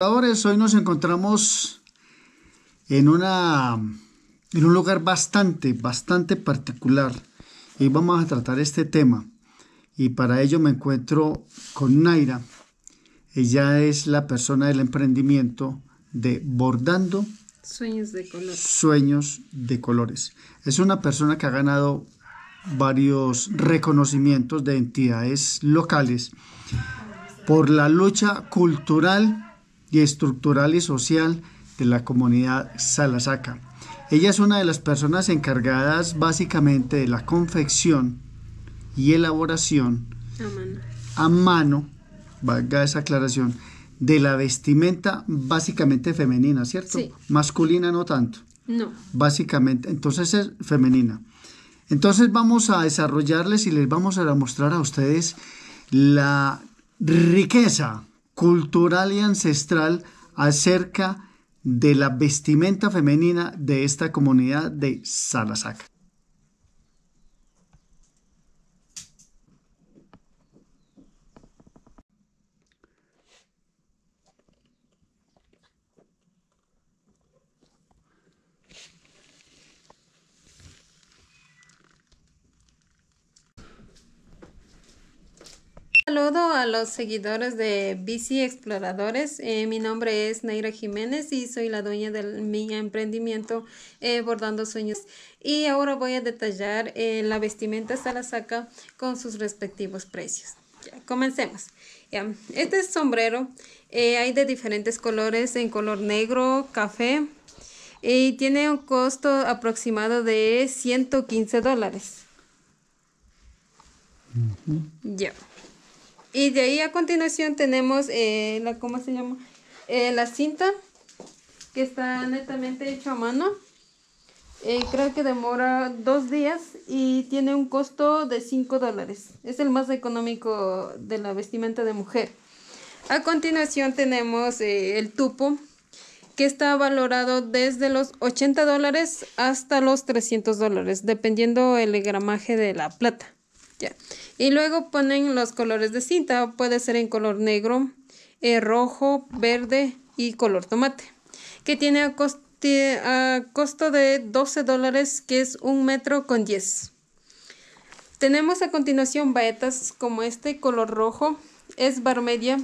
hoy nos encontramos en, una, en un lugar bastante, bastante particular. Y vamos a tratar este tema. Y para ello me encuentro con Naira. Ella es la persona del emprendimiento de Bordando Sueños de Colores. Sueños de Colores. Es una persona que ha ganado varios reconocimientos de entidades locales por la lucha cultural y estructural y social de la comunidad salasaca. Ella es una de las personas encargadas básicamente de la confección y elaboración a mano, a mano valga esa aclaración, de la vestimenta básicamente femenina, ¿cierto? Sí. Masculina no tanto. No. Básicamente, entonces es femenina. Entonces vamos a desarrollarles y les vamos a mostrar a ustedes la riqueza cultural y ancestral acerca de la vestimenta femenina de esta comunidad de Salasaca. saludo a los seguidores de Bici Exploradores. Eh, mi nombre es Neira Jiménez y soy la dueña del mi emprendimiento eh, Bordando Sueños. Y ahora voy a detallar eh, la vestimenta hasta saca con sus respectivos precios. comencemos. Este es sombrero. hay de diferentes colores, en color negro, café. Y tiene un costo aproximado de 115 dólares. Ya. Y de ahí a continuación tenemos eh, la, se llama? Eh, la cinta que está netamente hecha a mano. Eh, creo que demora dos días y tiene un costo de 5 dólares. Es el más económico de la vestimenta de mujer. A continuación tenemos el tupo que está valorado desde los 80 dólares hasta los 300 dólares, dependiendo el gramaje de la plata. Y luego ponen los colores de cinta. Puede ser en color negro, eh, rojo, verde y color tomate. Que tiene a, costo de 12 dólares, que es un metro con 10. Tenemos a continuación baetas como este, color rojo. Es bar media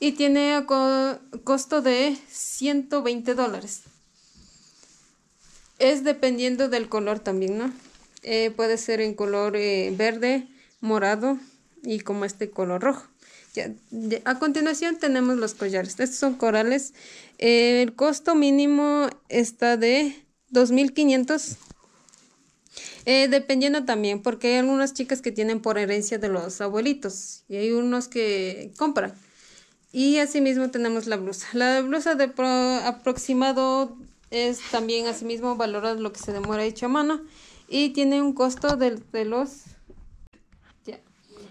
y tiene a costo de 120 dólares. Es dependiendo del color también, ¿no? Eh, puede ser en color eh, verde, morado y como este color rojo. a continuación tenemos los collares. Estos son corales. el costo mínimo está de 2.500. Eh, dependiendo también, porque hay algunas chicas que tienen por herencia de los abuelitos y hay unos que compran. Y asimismo tenemos la blusa. La blusa de aproximado es también asimismo Valora lo que se demora hecho a mano y tiene un costo de, los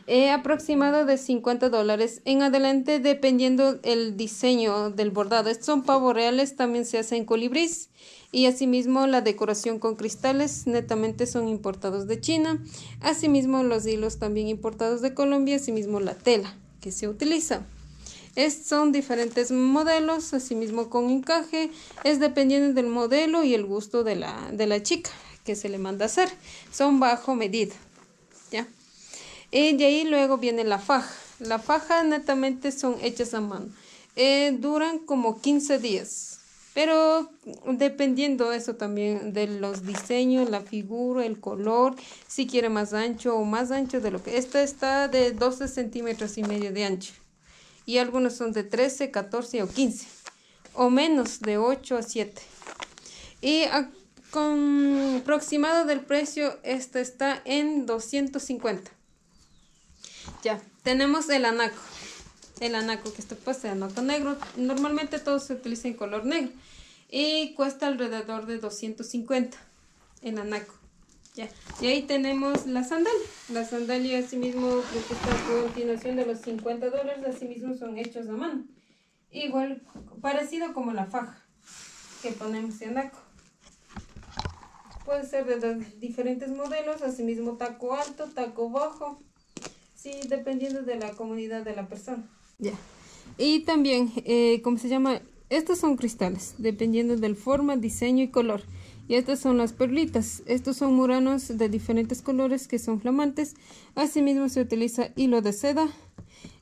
eh, aproximado de 50 dólares en adelante dependiendo el diseño del bordado. Estos son pavos reales, también se hacen colibrís y asimismo la decoración con cristales netamente son importados de China, asimismo los hilos también importados de Colombia, asimismo la tela que se utiliza. Estos son diferentes modelos, asimismo con encaje, es dependiendo del modelo y el gusto de la chica que se le manda hacer. Son bajo medida, ¿ya? Y eh, de ahí luego viene la faja. La faja netamente son hechas a mano. Eh, duran como 15 días. Pero dependiendo eso también de los diseños, la figura, el color, si quiere más ancho o más ancho de lo que... Esta está de 12 centímetros y medio de ancho. Y algunos son de 13, 14 o 15. O menos de 8 a 7. Y con aproximado del precio, esta está en 250. Ya, tenemos el anaco. El anaco, que esto pues se anaco negro. Normalmente todos se utiliza en color negro. Y cuesta alrededor de 250 el anaco. Ya. Y ahí tenemos la sandalia. La sandalia asimismo que está a continuación de los 50 dólares. Asimismo son hechos a mano. Igual, parecido como la faja que ponemos en anaco. Puede ser de diferentes modelos, asimismo taco alto, taco bajo. Sí, dependiendo de la comunidad de la persona. Ya. Y también, eh, ¿cómo se llama? Estos son cristales, dependiendo del forma, diseño y color. Y estas son las perlitas. Estos son muranos de diferentes colores que son flamantes. Asimismo se utiliza hilo de seda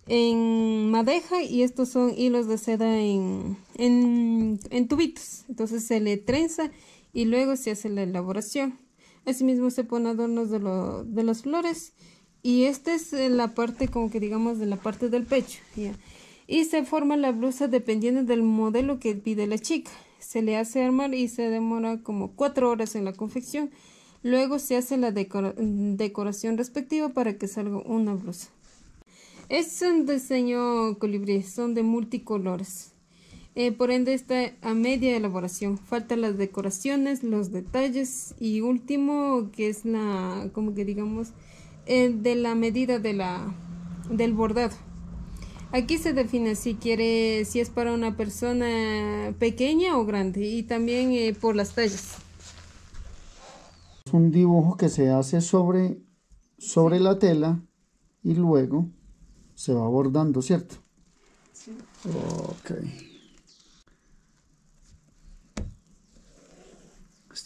en madeja y estos son hilos de seda en, en, en tubitos. Entonces se le trenza y luego se hace la elaboración. Asimismo se ponen adornos de, las flores y esta es eh, la parte como que digamos de la parte del pecho. Y se forma la blusa dependiendo del modelo que pide la chica. Se le hace armar y se demora como cuatro horas en la confección. Luego se hace la mm, decoración respectiva para que salga una blusa. Es un diseño colibrí, son de multicolores. Eh, por ende está a media elaboración. Faltan las decoraciones, los detalles y último que es la, como que digamos, eh, de la medida de la, del bordado. Aquí se define si quiere, si es para una persona pequeña o grande y también eh, por las tallas. Es un dibujo que se hace sobre, sobre la tela y luego se va bordando, ¿cierto? Sí. Ok.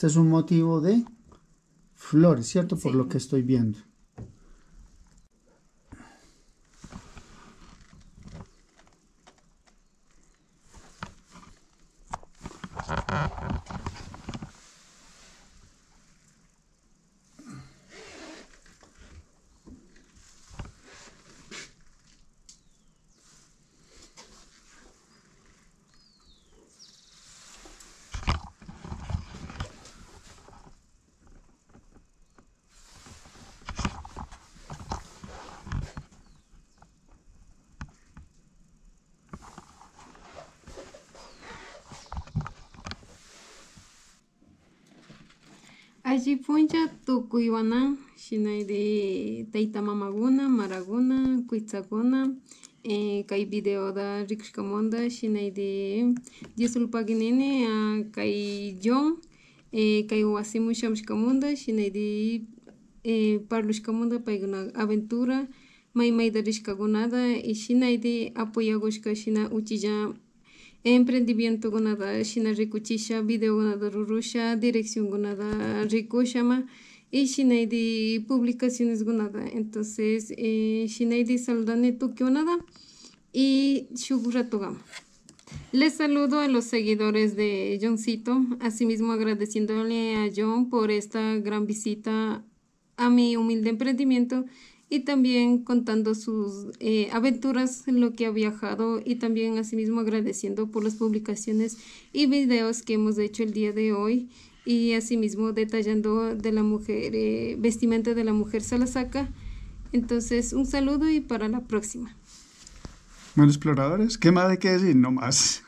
Este es un motivo de flores, ¿cierto? Por lo que estoy viendo. Allí punlla tukuywanan shinayri tayta mamaguna, maraguna, kuitsakuna, eh, kai video da rikushkamonda shinayri disulpaginene a ah, kai yon, eh, kay wasimu shamshkamonda shinayri eh, parlushkamonda payguna aventura, may mayda rishkagunada shinai de apoyagushka shina uchilla Emprendimiento Gonada Shina Rikuchisha, Video Gonada Rurusha, Dirección Gonada Rikushama y Shinaidi Publicaciones Gonada. Entonces, eh, Gonada y Les saludo a los seguidores de Johncito, asimismo agradeciéndole a John por esta gran visita a mi humilde emprendimiento y también contando sus eh, aventuras en lo que ha viajado y también asimismo agradeciendo por las publicaciones y videos que hemos hecho el día de hoy y asimismo detallando de la mujer eh, vestimenta de la mujer salasaca. Entonces, un saludo y para la próxima. Bueno, exploradores, ¿qué más hay que decir? No más.